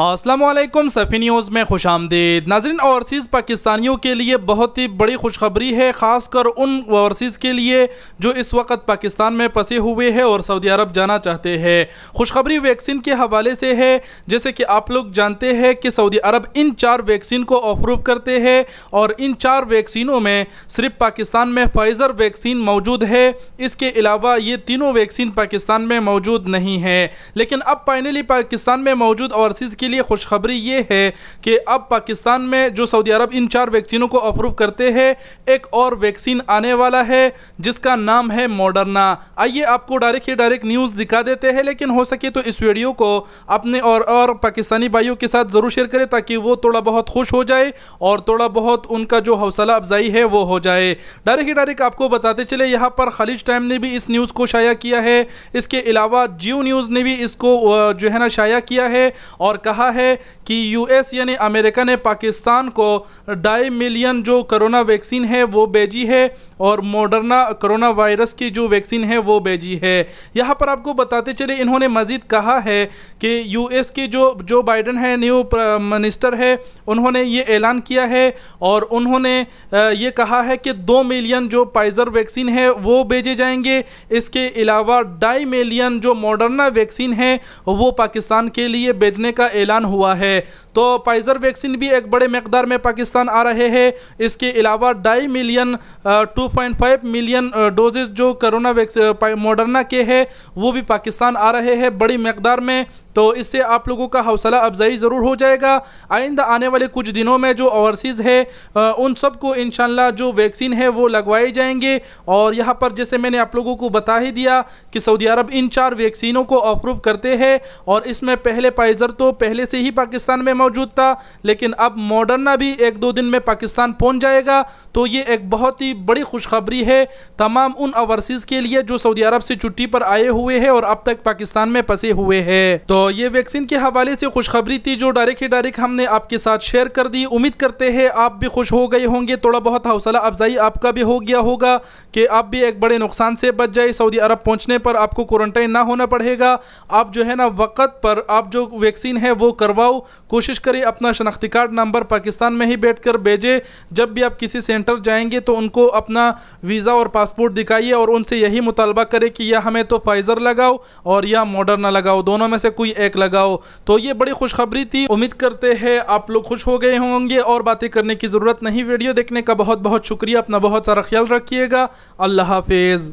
Aslam सफ़ी news में खुश आमदीद नाजरन ओवरसीज़ पाकिस्तानियों के लिए बहुत ही बड़ी खुशखबरी है ख़ासकर उन ओवरसीज़ के लिए जो इस वक्त पाकिस्तान में फंसे हुए हैं और सऊदी अरब जाना चाहते हैं खुशखबरी वैक्सीन के हवाले से है जैसे कि आप लोग जानते हैं कि सऊदी अरब इन चार वैक्सीन को अप्रूव करते हैं और इन चार वैक्सीनों में सिर्फ पाकिस्तान में फाइज़र वैक्सीन मौजूद है इसके अलावा ये तीनों वैक्सीन पाकिस्तान में मौजूद नहीं है लेकिन अब फाइनली पाकिस्तान में मौजूद ओवरसीज़ के लिए खुशखबरी ये है कि अब पाकिस्तान में जो सऊदी अरब इन चार वैक्सीनों को अप्रूव करते हैं एक और वैक्सीन आने वाला है जिसका नाम है मॉडर्ना आइए आपको डायरेक्ट ही डायरेक्ट न्यूज़ दिखा देते हैं लेकिन हो सके तो इस वीडियो को अपने और और पाकिस्तानी भाइयों के साथ ज़रूर शेयर करें ताकि वो थोड़ा बहुत खुश हो जाए और थोड़ा बहुत उनका जो हौसला अफजाई है वो हो जाए डायरेक्ट ही डायरेक्ट आपको बताते चले यहाँ पर खलीज टाइम ने भी इस न्यूज़ को शाया किया है इसके अलावा जियो न्यूज़ ने भी इसको जो है ना शाया किया है और कहा कहा है कि यूएस यानी अमेरिका ने पाकिस्तान को ढाई मिलियन जो कोरोना वैक्सीन है वो भेजी है और मोडर्ना कोरोना वायरस की जो वैक्सीन है वो भेजी है यहाँ पर आपको बताते चले इन्होंने मज़ीद कहा है कि यूएस के जो जो बाइडन है न्यू मिनिस्टर है उन्होंने ये ऐलान किया है और उन्होंने ये कहा है कि दो मिलियन जो पाइजर वैक्सीन है वो भेजे जाएंगे इसके अलावा ढाई मिलियन जो मॉडर्ना वैक्सीन है वो पाकिस्तान के लिए भेजने का ऐलान हुआ है तो फाइज़र वैक्सीन भी एक बड़े मकदार में पाकिस्तान आ रहे हैं इसके अलावा ढाई million two point five million doses जो करोना मॉडर्ना के है वो भी पाकिस्तान आ रहे हैं बड़ी मकदार में तो इससे आप लोगों का हौसला अफजाई ज़रूर हो जाएगा आइंदा आने वाले कुछ दिनों में जो ओवरसीज़ है उन सबको इन जो वैक्सीन है वो लगवाए जाएंगे और यहाँ पर जैसे मैंने आप लोगों को बता ही दिया कि सऊदी अरब इन चार वैक्सीनों को अप्रूव करते हैं और इसमें पहले पाइजर तो पहले से ही पाकिस्तान में मौजूद था लेकिन अब मॉडर्ना भी एक दो दिन में पाकिस्तान पहुँच जाएगा तो ये एक बहुत ही बड़ी खुशखबरी है तमाम उन ओवरसीज़ के लिए जो सऊदी अरब से छुट्टी पर आए हुए हैं और अब तक पाकिस्तान में फंसे हुए हैं तो तो ये वैक्सीन के हवाले से खुशखबरी थी जो डायरेक्ट ही डायरेक्ट हमने आपके साथ शेयर कर दी उम्मीद करते हैं आप भी खुश हो गए होंगे थोड़ा बहुत हौसला अफजाई आपका भी हो गया होगा कि आप भी एक बड़े नुकसान से बच जाए सऊदी अरब पहुंचने पर आपको क्वारंटाइन ना होना पड़ेगा आप जो है ना वक़्त पर आप जो वैक्सीन है वो करवाओ कोशिश करें अपना शनाख्ती कार्ड नंबर पाकिस्तान में ही बैठ कर भेजें जब भी आप किसी सेंटर जाएंगे तो उनको अपना वीज़ा और पासपोर्ट दिखाइए और उनसे यही मुतालबा करें कि या हमें तो फाइज़र लगाओ और या मॉडर्ना लगाओ दोनों में से कोई भी एक लगाओ तो ये बड़ी खुशखबरी थी उम्मीद करते हैं आप लोग खुश हो गए होंगे और बातें करने की ज़रूरत नहीं वीडियो देखने का बहुत बहुत शुक्रिया अपना बहुत सारा ख्याल रखिएगा अल्लाह हाफिज़